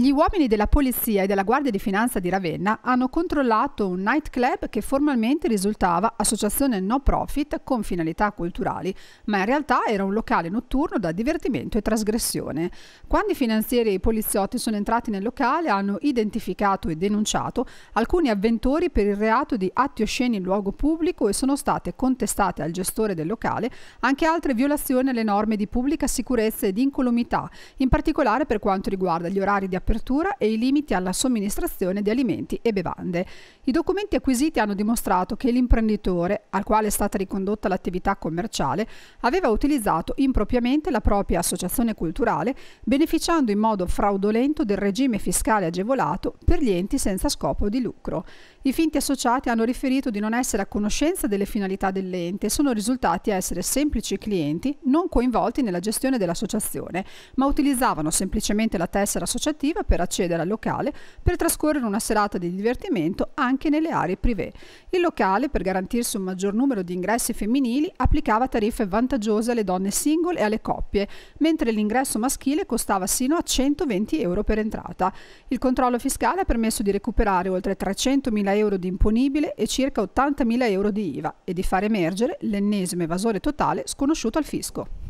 Gli uomini della polizia e della Guardia di Finanza di Ravenna hanno controllato un nightclub che formalmente risultava associazione no profit con finalità culturali, ma in realtà era un locale notturno da divertimento e trasgressione. Quando i finanzieri e i poliziotti sono entrati nel locale hanno identificato e denunciato alcuni avventori per il reato di atti osceni in luogo pubblico e sono state contestate al gestore del locale anche altre violazioni alle norme di pubblica sicurezza e di incolumità, in particolare per quanto riguarda gli orari di apertura apertura e i limiti alla somministrazione di alimenti e bevande. I documenti acquisiti hanno dimostrato che l'imprenditore, al quale è stata ricondotta l'attività commerciale, aveva utilizzato impropriamente la propria associazione culturale, beneficiando in modo fraudolento del regime fiscale agevolato per gli enti senza scopo di lucro. I finti associati hanno riferito di non essere a conoscenza delle finalità dell'ente e sono risultati essere semplici clienti non coinvolti nella gestione dell'associazione, ma utilizzavano semplicemente la tessera associativa alternativa per accedere al locale per trascorrere una serata di divertimento anche nelle aree privé. Il locale, per garantirsi un maggior numero di ingressi femminili, applicava tariffe vantaggiose alle donne single e alle coppie, mentre l'ingresso maschile costava sino a 120 euro per entrata. Il controllo fiscale ha permesso di recuperare oltre 300.000 euro di imponibile e circa 80.000 euro di IVA e di far emergere l'ennesimo evasore totale sconosciuto al fisco.